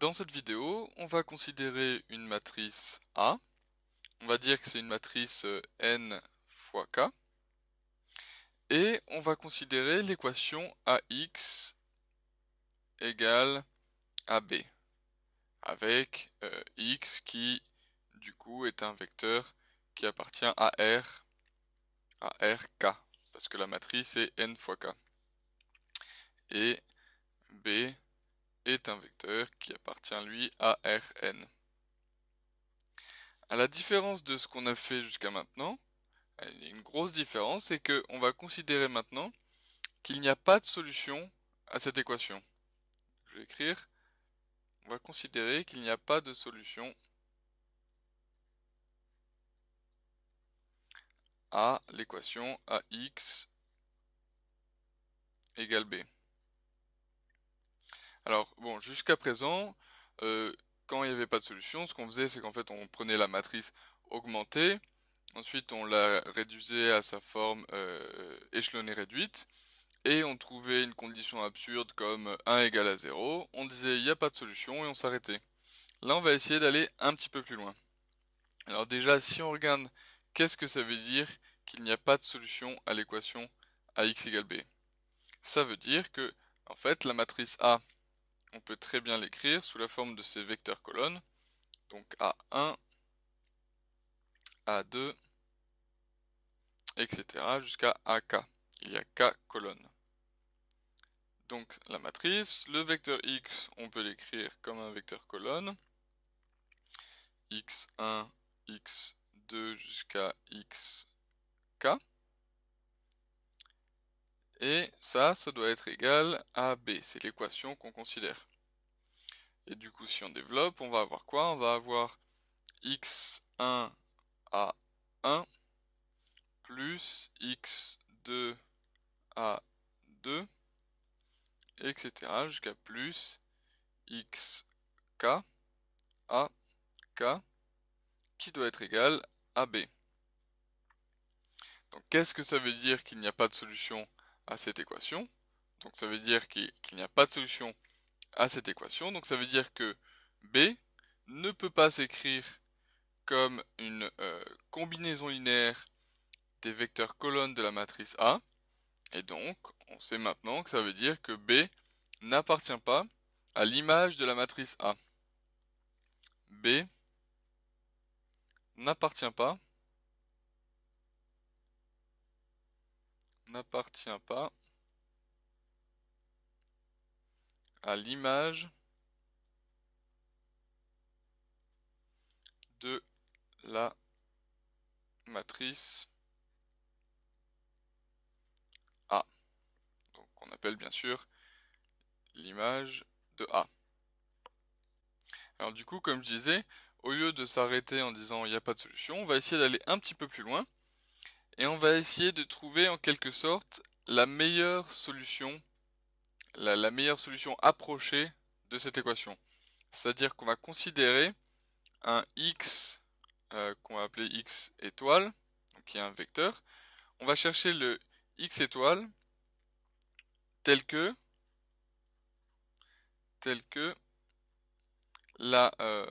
Dans cette vidéo, on va considérer une matrice A. On va dire que c'est une matrice euh, n fois k. Et on va considérer l'équation AX égale B Avec euh, X qui, du coup, est un vecteur qui appartient à R, à RK. Parce que la matrice est n fois k. Et B est un vecteur qui appartient lui à Rn. À la différence de ce qu'on a fait jusqu'à maintenant, une grosse différence, c'est qu'on va considérer maintenant qu'il n'y a pas de solution à cette équation. Je vais écrire, on va considérer qu'il n'y a pas de solution à l'équation ax égale b. Alors bon, jusqu'à présent, euh, quand il n'y avait pas de solution, ce qu'on faisait, c'est qu'en fait, on prenait la matrice augmentée, ensuite on la réduisait à sa forme euh, échelonnée réduite, et on trouvait une condition absurde comme 1 égale à 0, on disait il n'y a pas de solution et on s'arrêtait. Là, on va essayer d'aller un petit peu plus loin. Alors déjà, si on regarde, qu'est-ce que ça veut dire qu'il n'y a pas de solution à l'équation ax égale b Ça veut dire que, en fait, la matrice A on peut très bien l'écrire sous la forme de ces vecteurs colonnes. Donc A1, A2, etc. jusqu'à AK. Il y a K colonnes. Donc la matrice, le vecteur X, on peut l'écrire comme un vecteur colonne. X1, X2 jusqu'à XK. Et ça, ça doit être égal à B. C'est l'équation qu'on considère. Et du coup, si on développe, on va avoir quoi On va avoir x1 a 1 plus x2 a 2, etc. jusqu'à plus xk à k qui doit être égal à b. Donc qu'est-ce que ça veut dire qu'il n'y a pas de solution à cette équation. Donc ça veut dire qu'il n'y a pas de solution à cette équation. Donc ça veut dire que B ne peut pas s'écrire comme une euh, combinaison linéaire des vecteurs colonnes de la matrice A. Et donc, on sait maintenant que ça veut dire que B n'appartient pas à l'image de la matrice A. B n'appartient pas n'appartient pas à l'image de la matrice A. Donc on appelle bien sûr l'image de A. Alors du coup, comme je disais, au lieu de s'arrêter en disant il n'y a pas de solution, on va essayer d'aller un petit peu plus loin et on va essayer de trouver en quelque sorte la meilleure solution, la, meilleure solution approchée de cette équation. C'est-à-dire qu'on va considérer un x euh, qu'on va appeler x étoile, qui est un vecteur. On va chercher le x étoile tel que tel que la euh,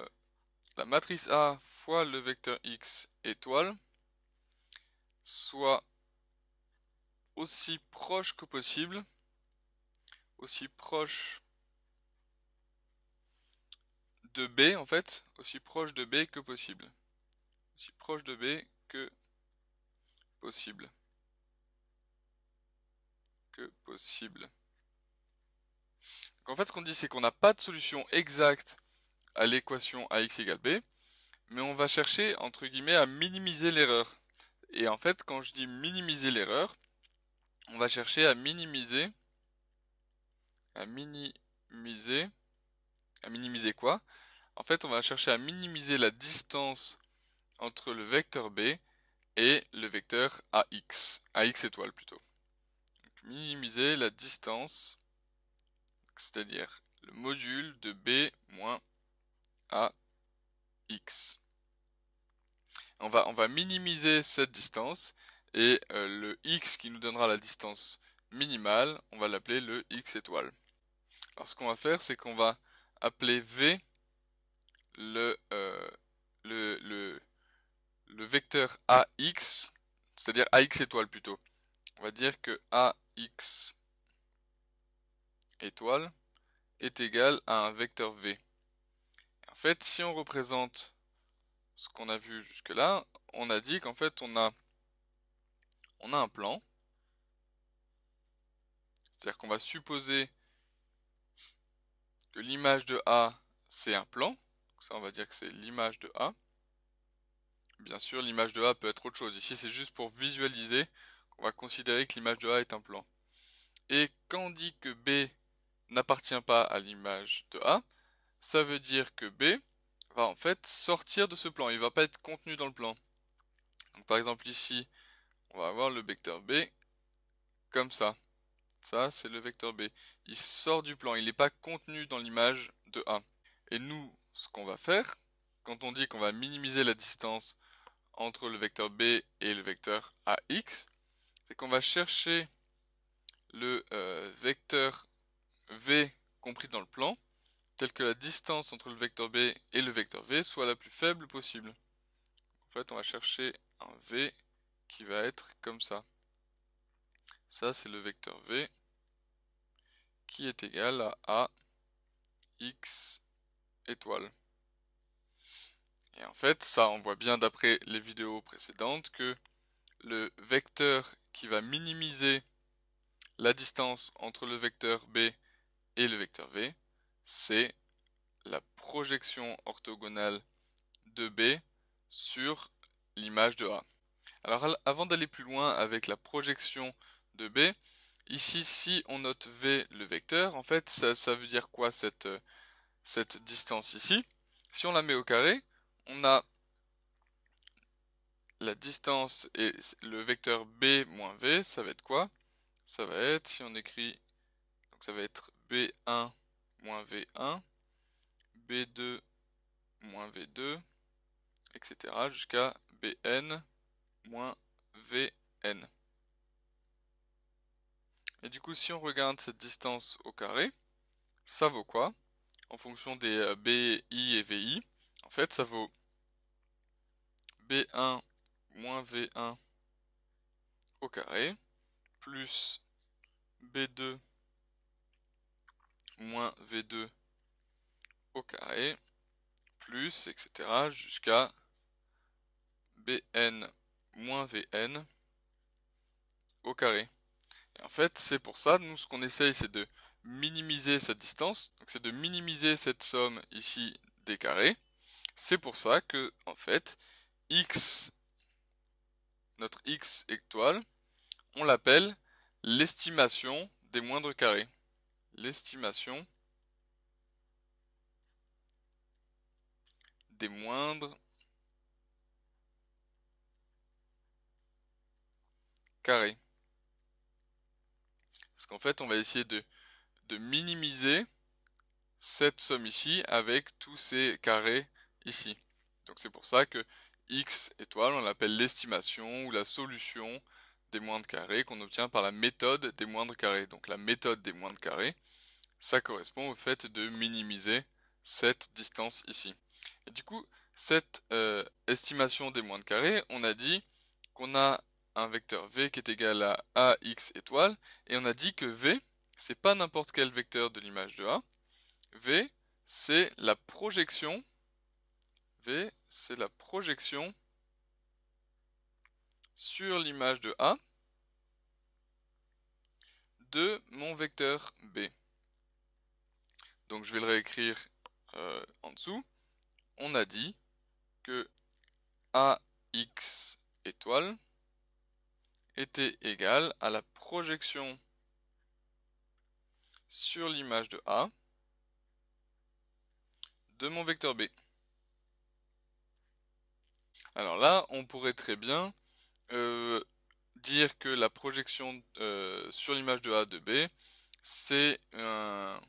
matrice A fois le vecteur x étoile soit aussi proche que possible, aussi proche de B en fait, aussi proche de B que possible. Aussi proche de B que possible. Que possible. en fait ce qu'on dit c'est qu'on n'a pas de solution exacte à l'équation ax égale b, mais on va chercher entre guillemets à minimiser l'erreur. Et en fait, quand je dis minimiser l'erreur, on va chercher à minimiser, à minimiser, à minimiser quoi En fait, on va chercher à minimiser la distance entre le vecteur B et le vecteur AX, AX étoile plutôt. Donc, minimiser la distance, c'est-à-dire le module de B moins AX on va, minimiser cette distance et euh, le x qui nous donnera la distance minimale, on va l'appeler le x étoile. Alors ce qu'on va faire, c'est qu'on va appeler v le, euh, le, le, le, vecteur ax, c'est-à-dire ax étoile plutôt. On va dire que ax étoile est égal à un vecteur v. En fait, si on représente ce qu'on a vu jusque-là, on a dit qu'en fait on a, on a un plan. C'est-à-dire qu'on va supposer que l'image de A c'est un plan. ça on va dire que c'est l'image de A. Bien sûr l'image de A peut être autre chose. Ici c'est juste pour visualiser on va considérer que l'image de A est un plan. Et quand on dit que B n'appartient pas à l'image de A, ça veut dire que B va en fait sortir de ce plan, il va pas être contenu dans le plan. par exemple ici, on va avoir le vecteur B comme ça. Ça, c'est le vecteur B. Il sort du plan, il n'est pas contenu dans l'image de A. Et nous, ce qu'on va faire, quand on dit qu'on va minimiser la distance entre le vecteur B et le vecteur AX, c'est qu'on va chercher le euh, vecteur V compris dans le plan, telle que la distance entre le vecteur B et le vecteur V soit la plus faible possible. En fait, on va chercher un V qui va être comme ça. Ça, c'est le vecteur V qui est égal à A x étoile. Et en fait, ça, on voit bien d'après les vidéos précédentes que le vecteur qui va minimiser la distance entre le vecteur B et le vecteur V, c'est la projection orthogonale de B sur l'image de A. Alors avant d'aller plus loin avec la projection de B, ici si on note V le vecteur, en fait ça, veut dire quoi cette, euh, cette distance ici Si on la met au carré, on a la distance et le vecteur B moins V, ça va être quoi Ça va être, si on écrit, donc ça va être B1 moins V1, B2 moins V2, etc. jusqu'à Bn moins Vn. Et du coup, si on regarde cette distance au carré, ça vaut quoi En fonction des euh, Bi et VI, en fait, ça vaut B1 moins V1 au carré plus B2 moins V2 au carré, plus, etc., jusqu'à Bn moins Vn au carré. Et en fait, c'est pour ça, nous, ce qu'on essaye, c'est de minimiser cette distance, donc c'est de minimiser cette somme ici des carrés. C'est pour ça que, en fait, x, notre x étoile, on l'appelle l'estimation des moindres carrés l'estimation des moindres carrés. Parce qu'en fait, on va essayer de, de minimiser cette somme ici avec tous ces carrés ici. Donc c'est pour ça que x étoile, on l'appelle l'estimation ou la solution des moindres carrés qu'on obtient par la méthode des moindres carrés. Donc la méthode des moindres carrés, ça correspond au fait de minimiser cette distance ici. Et du coup, cette euh, estimation des moindres carrés, on a dit qu'on a un vecteur v qui est égal à ax étoile, et on a dit que v, c'est pas n'importe quel vecteur de l'image de A. V, c'est la projection. V, c'est la projection sur l'image de A de mon vecteur B. Donc je vais le réécrire euh, en dessous. On a dit que AX étoile était égal à la projection sur l'image de A de mon vecteur B. Alors là, on pourrait très bien euh, dire que la projection euh, sur l'image de A de B, c'est un,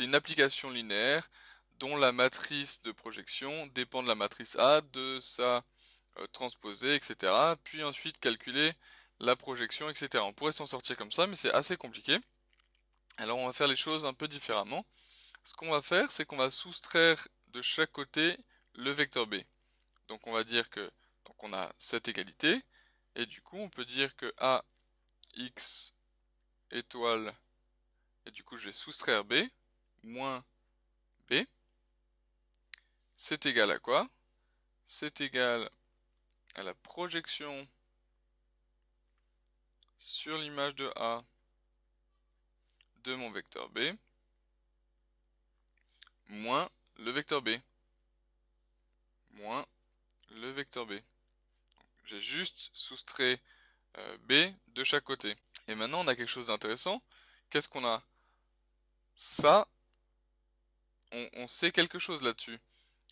une application linéaire dont la matrice de projection dépend de la matrice A, de sa euh, transposée, etc. Puis ensuite calculer la projection, etc. On pourrait s'en sortir comme ça, mais c'est assez compliqué. Alors on va faire les choses un peu différemment. Ce qu'on va faire, c'est qu'on va soustraire de chaque côté le vecteur B. Donc on va dire que donc on a cette égalité, et du coup, on peut dire que A, X étoile, et du coup, je vais soustraire B, moins B, c'est égal à quoi C'est égal à la projection sur l'image de A de mon vecteur B, moins le vecteur B, moins le vecteur B j'ai juste soustrait euh, B de chaque côté. Et maintenant, on a quelque chose d'intéressant. Qu'est-ce qu'on a Ça, on, sait quelque chose là-dessus.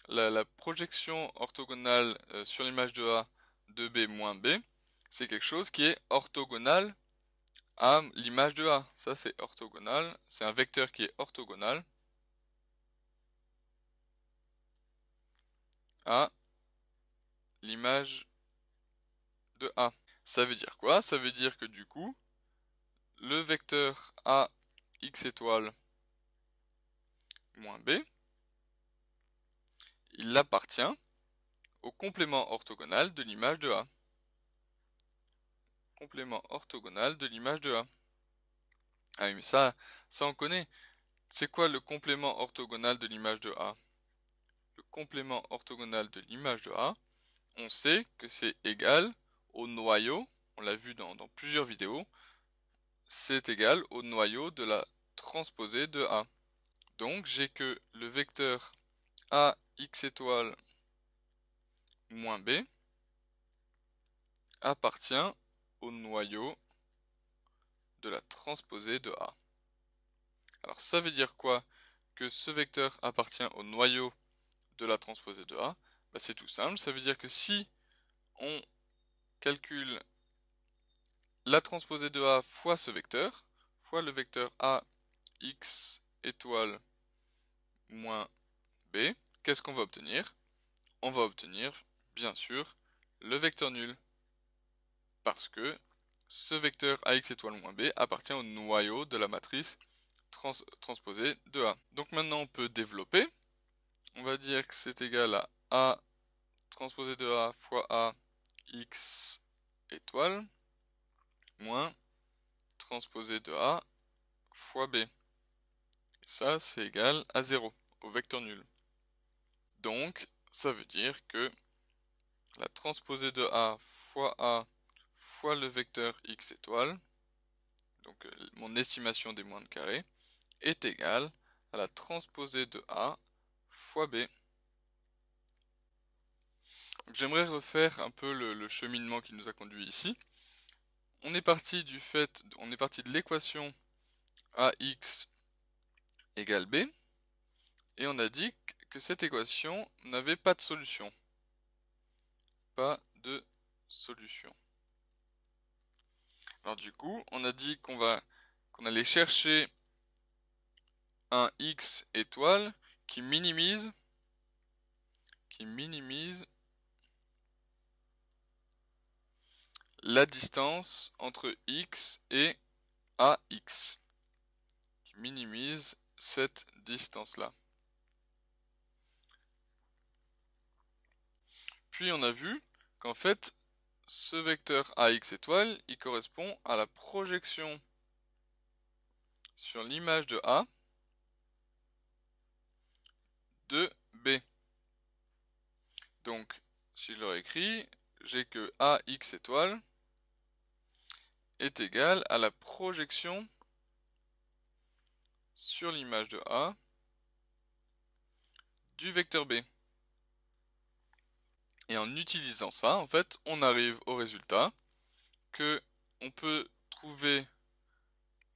La, projection orthogonale euh, sur l'image de A de B moins B, c'est quelque chose qui est orthogonal à l'image de A. Ça, c'est orthogonal. C'est un vecteur qui est orthogonal à l'image ça veut dire quoi Ça veut dire que du coup, le vecteur A x étoile moins B, il appartient au complément orthogonal de l'image de A. Complément orthogonal de l'image de A. Ah oui, mais ça, ça on connaît. C'est quoi le complément orthogonal de l'image de A Le complément orthogonal de l'image de A, on sait que c'est égal au noyau, on l'a vu dans, plusieurs vidéos, c'est égal au noyau de la transposée de A. Donc j'ai que le vecteur A x étoile moins B appartient au noyau de la transposée de A. Alors ça veut dire quoi Que ce vecteur appartient au noyau de la transposée de A bah, C'est tout simple, ça veut dire que si on calcule la transposée de A fois ce vecteur, fois le vecteur AX x étoile moins b, qu'est-ce qu'on va obtenir On va obtenir, bien sûr, le vecteur nul. Parce que ce vecteur ax étoile moins b appartient au noyau de la matrice transposée de A. Donc maintenant on peut développer. On va dire que c'est égal à A transposée de A fois A x étoile moins transposé de a fois b. ça, c'est égal à 0, au vecteur nul. Donc, ça veut dire que la transposée de a fois a fois le vecteur x étoile, donc euh, mon estimation des de carré, est égale à la transposée de a fois b. J'aimerais refaire un peu le, cheminement qui nous a conduit ici. On est parti du fait, on est parti de l'équation ax égale b, et on a dit que cette équation n'avait pas de solution. Pas de solution. Alors du coup, on a dit qu'on va qu'on allait chercher un x étoile qui minimise qui minimise la distance entre x et ax, qui minimise cette distance-là. Puis on a vu qu'en fait, ce vecteur ax étoile, il correspond à la projection sur l'image de A de B. Donc, si je le écrit, j'ai que AX étoile est égal à la projection sur l'image de A du vecteur B. Et en utilisant ça, en fait, on arrive au résultat que on peut trouver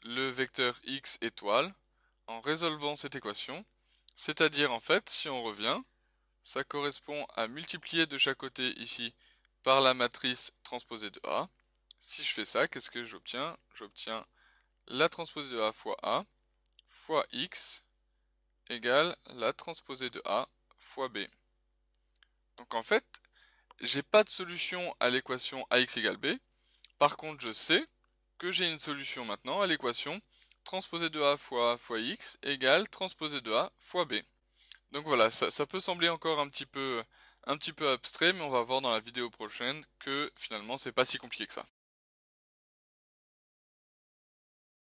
le vecteur x étoile en résolvant cette équation. C'est-à-dire, en fait, si on revient, ça correspond à multiplier de chaque côté ici par la matrice transposée de A. Si je fais ça, qu'est-ce que j'obtiens J'obtiens la transposée de A fois A fois X égale la transposée de A fois B. Donc en fait, j'ai pas de solution à l'équation AX égale B. Par contre, je sais que j'ai une solution maintenant à l'équation transposée de A fois A fois X égale transposée de A fois B. Donc voilà, ça, ça peut sembler encore un petit peu un petit peu abstrait, mais on va voir dans la vidéo prochaine que finalement c'est pas si compliqué que ça.